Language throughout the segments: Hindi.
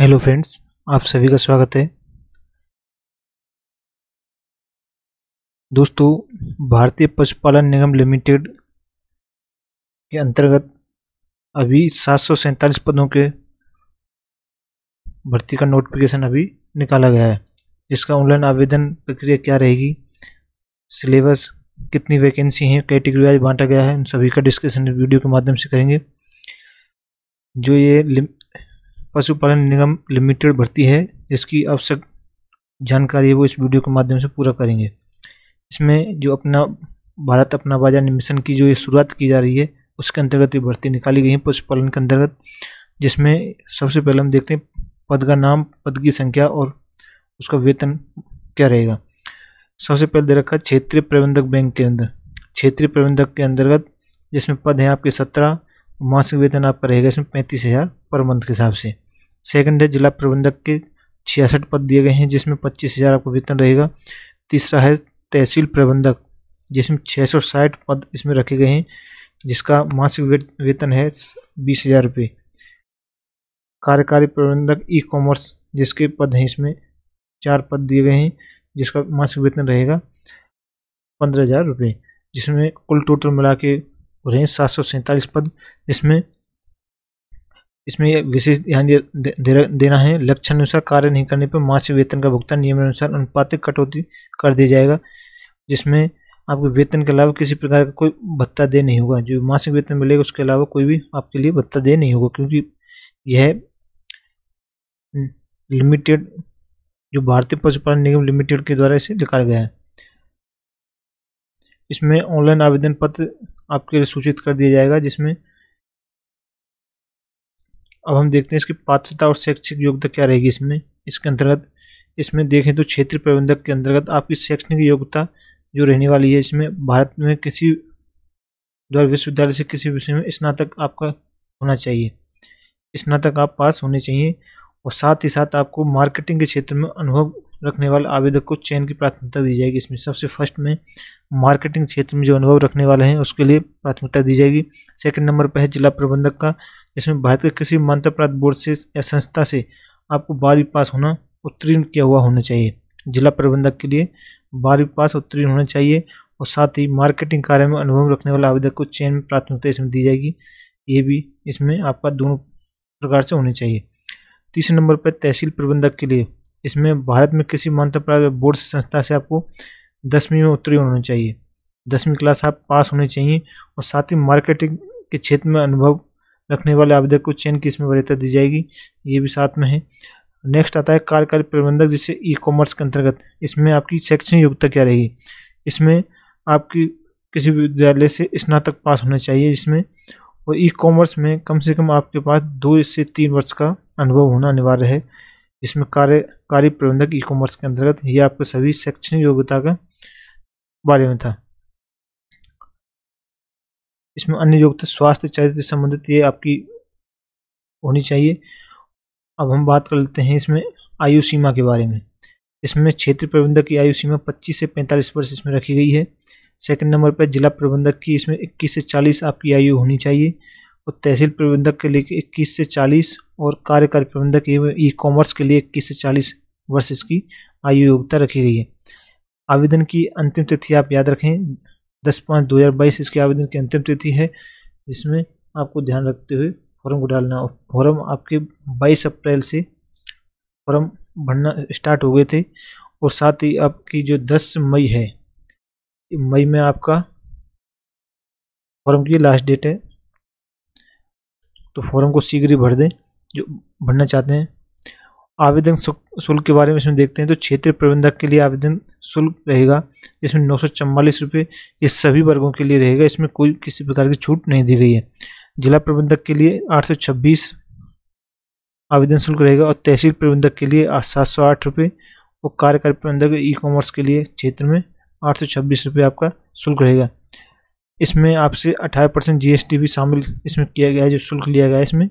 हेलो फ्रेंड्स आप सभी का स्वागत है दोस्तों भारतीय पशुपालन निगम लिमिटेड के अंतर्गत अभी सात पदों के भर्ती का नोटिफिकेशन अभी निकाला गया है इसका ऑनलाइन आवेदन प्रक्रिया क्या रहेगी सिलेबस कितनी वैकेंसी हैं कैटेगरी वाइज बांटा गया है उन सभी का डिस्कशन वीडियो के माध्यम से करेंगे जो ये पशुपालन निगम लिमिटेड भर्ती है जिसकी आवश्यक जानकारी है वो इस वीडियो के माध्यम से पूरा करेंगे इसमें जो अपना भारत अपना बाजार मिशन की जो ये शुरुआत की जा रही है उसके अंतर्गत ये भर्ती निकाली गई है पशुपालन के अंतर्गत जिसमें सबसे पहले हम देखते हैं पद का नाम पद की संख्या और उसका वेतन क्या रहेगा सबसे पहले दे रखा क्षेत्रीय प्रबंधक बैंक के अंदर क्षेत्रीय प्रबंधक के अंतर्गत जिसमें पद हैं आपके सत्रह मासिक वेतन आपका रहेगा इसमें पैंतीस हज़ार पर मंथ के हिसाब से सेकंड है जिला प्रबंधक के छियासठ पद दिए गए हैं जिसमें पच्चीस हज़ार आपको वेतन रहेगा तीसरा है तहसील प्रबंधक जिसमें छः सौ साठ पद इसमें रखे गए हैं जिसका मासिक वेतन है बीस हज़ार रुपये कार्यकारी प्रबंधक ई कॉमर्स जिसके पद हैं इसमें चार पद दिए गए हैं जिसका मासिक वेतन रहेगा पंद्रह हज़ार रुपये जिसमें कुल टोटल मिला के रहे सात सौ सैंतालीस पद जिसमें इसमें विशेष ध्यान देना है लक्षण अनुसार कार्य नहीं करने पर मासिक वेतन का भुगतान नियमानुसार अनुपातिक कटौती कर दिया जाएगा जिसमें आपको वेतन के अलावा किसी प्रकार का कोई भत्ता दे नहीं होगा जो मासिक वेतन मिलेगा उसके अलावा कोई भी आपके लिए भत्ता दे नहीं होगा क्योंकि यह लिमिटेड जो भारतीय पशुपालन निगम लिमिटेड के द्वारा इसे निकाला गया है इसमें ऑनलाइन आवेदन पत्र आपके लिए सूचित कर दिया जाएगा जिसमें अब हम देखते हैं इसकी पात्रता और शैक्षिक योग्यता क्या रहेगी इसमें इसके अंतर्गत इसमें देखें तो क्षेत्र प्रबंधक के अंतर्गत आपकी शैक्षणिक योग्यता जो रहने वाली है इसमें भारत में किसी द्वारा विश्वविद्यालय से किसी विषय में स्नातक आपका होना चाहिए स्नातक आप पास होने चाहिए और साथ ही साथ आपको मार्केटिंग के क्षेत्र में अनुभव रखने वाले आवेदक को चयन की प्राथमिकता दी जाएगी इसमें सबसे फर्स्ट में मार्केटिंग क्षेत्र में जो अनुभव रखने वाले हैं उसके लिए प्राथमिकता दी जाएगी सेकंड नंबर पर है जिला प्रबंधक का इसमें भारत के किसी मंत्र प्राप्त बोर्ड से या संस्था से आपको बारहवीं पास होना उत्तीर्ण किया हुआ होना चाहिए जिला प्रबंधक के लिए बारहवीं पास उत्तीर्ण होना चाहिए और साथ ही मार्केटिंग कार्य में अनुभव रखने वाले आवेदक को चयन में प्राथमिकता इसमें दी जाएगी ये भी इसमें आपका दोनों प्रकार से होने चाहिए तीसरे नंबर पर तहसील प्रबंधक के लिए इसमें भारत में किसी मंत्र प्राप्त बोर्ड से संस्था से आपको दसवीं में उत्तीर्ण होना चाहिए दसवीं क्लास आप पास होने चाहिए और साथ ही मार्केटिंग के क्षेत्र में अनुभव रखने वाले आवेदक को चयन की इसमें वरीयता दी जाएगी ये भी साथ में है नेक्स्ट आता है कार्यकारी प्रबंधक जिसे ई कॉमर्स के अंतर्गत इसमें आपकी शैक्षणिक योग्यता क्या रहेगी इसमें आपकी किसी भी विद्यालय से स्नातक पास होना चाहिए इसमें और ई कॉमर्स में कम से कम आपके पास दो से तीन वर्ष का अनुभव होना अनिवार्य है इसमें कार्यकारी प्रबंधक ई कॉमर्स के अंतर्गत ये आपके सभी शैक्षणिक योग्यता का बारे में था इसमें अन्य योग्यता स्वास्थ्य चरित्र संबंधित ये आपकी होनी चाहिए अब हम बात कर लेते हैं इसमें आयु सीमा के बारे में इसमें क्षेत्र प्रबंधक की आयु सीमा 25 से 45 वर्ष इसमें रखी गई है सेकंड नंबर पर जिला प्रबंधक की इसमें 21 से 40 आपकी आयु होनी चाहिए और तहसील प्रबंधक के लिए 21 से 40 और कार्यकारी प्रबंधक ई कॉमर्स के लिए 21 से 40 वर्ष इसकी आयु योग्यता रखी गई है आवेदन की अंतिम तिथि आप याद रखें दस पाँच दो हज़ार बाईस इसके आवेदन की अंतिम तिथि है इसमें आपको ध्यान रखते हुए फॉर्म को डालना फॉर्म आपके बाईस अप्रैल से फॉर्म भरना स्टार्ट हो गए थे और साथ ही आपकी जो दस मई है मई में आपका फॉर्म की लास्ट डेट है तो फॉर्म को शीघ्र ही भर दें जो भरना चाहते हैं आवेदन शुल्क के बारे में इसमें देखते हैं तो क्षेत्र प्रबंधक के लिए आवेदन शुल्क रहेगा इसमें नौ सौ चवालीस रुपये ये सभी वर्गों के लिए रहेगा इसमें कोई किसी प्रकार की छूट नहीं दी गई है जिला प्रबंधक के लिए आठ सौ छब्बीस आवेदन शुल्क रहेगा और तहसील प्रबंधक के लिए सात सौ आठ रुपये और कार्यकारी प्रबंधक ई कॉमर्स के लिए क्षेत्र में आठ सौ छब्बीस रुपये आपका शुल्क रहेगा इसमें आपसे अठारह परसेंट जी भी शामिल इसमें किया गया है जो शुल्क लिया गया है इसमें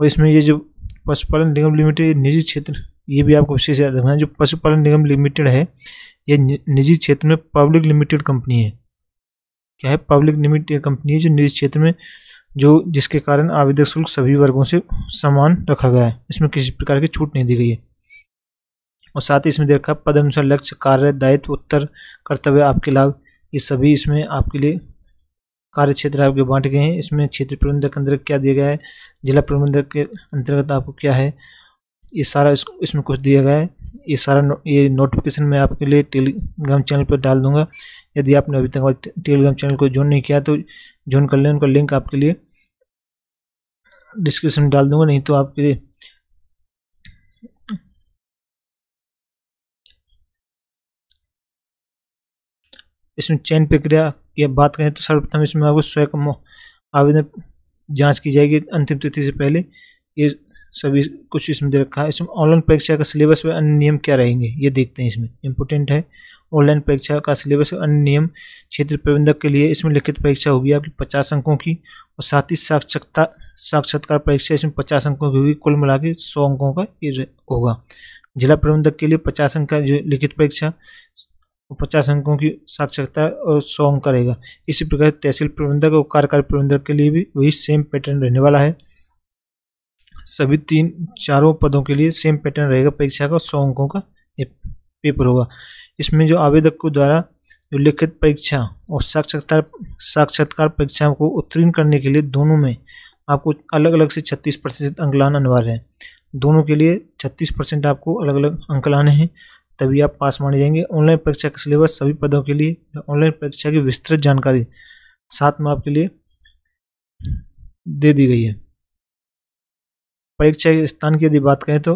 और इसमें ये जो पशुपालन निगम लिमिटेड निजी क्षेत्र ये भी आपको विशेष याद रखना है जो पशुपालन निगम लिमिटेड है ये निजी क्षेत्र में पब्लिक लिमिटेड कंपनी है क्या है पब्लिक लिमिटेड कंपनी है जो निजी क्षेत्र में जो जिसके कारण आवेदक शुल्क सभी वर्गों से समान रखा गया है इसमें किसी प्रकार की छूट नहीं दी गई है और साथ ही इसमें देखा पद अनुसार लक्ष्य कार्य दायित्व उत्तर कर्तव्य आपके लाभ ये सभी इसमें आपके लिए कार्य क्षेत्र आपके बांट गए हैं इसमें क्षेत्र प्रबंधक के अंतर्गत क्या दिया गया है जिला प्रबंधक के अंतर्गत आपको क्या है ये सारा इस, इसमें कुछ दिया गया है ये सारा नो, ये नोटिफिकेशन मैं आपके लिए टेलीग्राम चैनल पर डाल दूंगा यदि आपने अभी तक टेलीग्राम चैनल को ज्वाइन नहीं किया तो ज्वाइन कर लें उनका लिंक आपके लिए डिस्क्रिप्शन में डाल दूंगा नहीं तो आपके लिए इसमें चयन प्रक्रिया की बात करें तो सर्वप्रथम इसमें आपको स्वयं आवेदन जांच की जाएगी अंतिम तिथि से पहले ये सभी कुछ इसमें दे रखा है इसमें ऑनलाइन परीक्षा का सिलेबस व अन्य नियम क्या रहेंगे ये देखते हैं इसमें इंपॉर्टेंट है ऑनलाइन परीक्षा का सिलेबस अन्य नियम क्षेत्र प्रबंधक के लिए इसमें लिखित परीक्षा होगी आपकी पचास अंकों की और साथ ही साक्षरता साक्षात्कार परीक्षा इसमें पचास अंकों की होगी कुल मिला के सौ अंकों का ये होगा जिला प्रबंधक के लिए पचास अंक का जो लिखित परीक्षा और पचास अंकों की साक्षरता और सौ अंक रहेगा इसी प्रकार तहसील प्रबंधक और कार्यकारी प्रबंधक के लिए भी वही सेम पैटर्न रहने वाला है सभी तीन चारों पदों के लिए सेम पैटर्न रहेगा परीक्षा का सौ अंकों का पेपर होगा इसमें जो आवेदक को द्वारा लिखित परीक्षा और साक्षरता साक्षात्कार परीक्षाओं को उत्तीर्ण करने के लिए दोनों में आपको अलग अलग से छत्तीस प्रतिशत अंक लाना अनिवार्य है दोनों के लिए छत्तीस परसेंट आपको अलग अलग अंक लाने हैं तभी आप पास माने जाएंगे ऑनलाइन परीक्षा का सिलेबस सभी पदों के लिए ऑनलाइन परीक्षा की विस्तृत जानकारी साथ में आपके लिए दे दी गई है परीक्षा के स्थान की यदि बात करें तो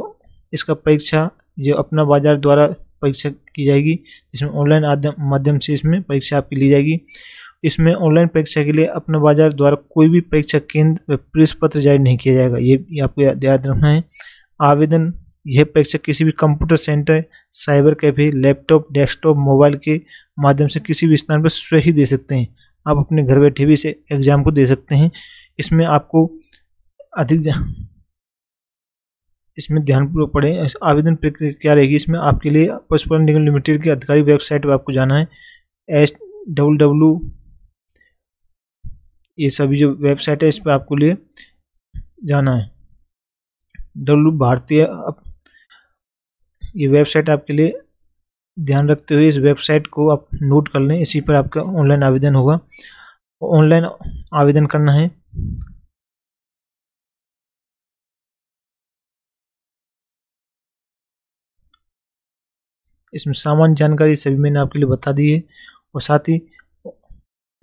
इसका परीक्षा जो अपना बाजार द्वारा परीक्षा की जाएगी इसमें ऑनलाइन माध्यम से इसमें परीक्षा आपकी ली जाएगी इसमें ऑनलाइन परीक्षा के लिए अपना बाजार द्वारा कोई भी परीक्षा केंद्र व प्रवेश पत्र जारी नहीं किया जाएगा ये, ये आपको याद रखना है आवेदन यह परीक्षा किसी भी computer centre cyber cafe laptop desktop mobile के माध्यम से किसी भी स्थान पर स्वयं दे सकते हैं आप अपने घर बैठे भी इसे एग्ज़ाम को दे सकते हैं इसमें आपको अधिक इसमें ध्यानपूर्वक पढ़ें आवेदन प्रक्रिया क्या रहेगी इसमें आपके लिए पशुपालन निगम लिमिटेड की आधिकारिक वेबसाइट पर आपको जाना है एस डब्ल्यू डब्ल्यू ये सभी जो वेबसाइट है इस पर आपको लिए जाना है डब्ल्यू भारतीय अप, ये वेबसाइट आपके लिए ध्यान रखते हुए इस वेबसाइट को आप नोट कर लें इसी पर आपका ऑनलाइन आवेदन होगा ऑनलाइन आवेदन करना है इसमें सामान्य जानकारी सभी मैंने आपके लिए बता दी है और साथ ही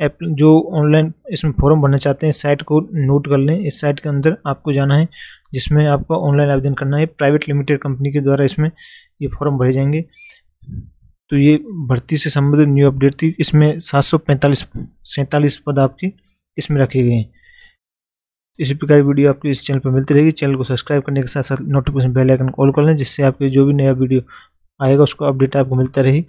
एप जो ऑनलाइन इसमें फॉर्म भरना चाहते हैं साइट को नोट कर लें इस साइट के अंदर आपको जाना है जिसमें आपको ऑनलाइन आवेदन करना है प्राइवेट लिमिटेड कंपनी के द्वारा इसमें ये फॉर्म भरे जाएंगे तो ये भर्ती से संबंधित न्यू अपडेट थी इसमें सात सौ पैंतालीस सैंतालीस पद आपके इसमें रखे गए हैं इसी प्रकार की वीडियो आपको इस चैनल पर मिलती रहेगी चैनल को सब्सक्राइब करने के साथ साथ नोटिफिकेशन बेल आइकन कॉल कर लें जिससे आपके जो भी नया वीडियो आएगा उसको अपडेट आपको मिलता रहे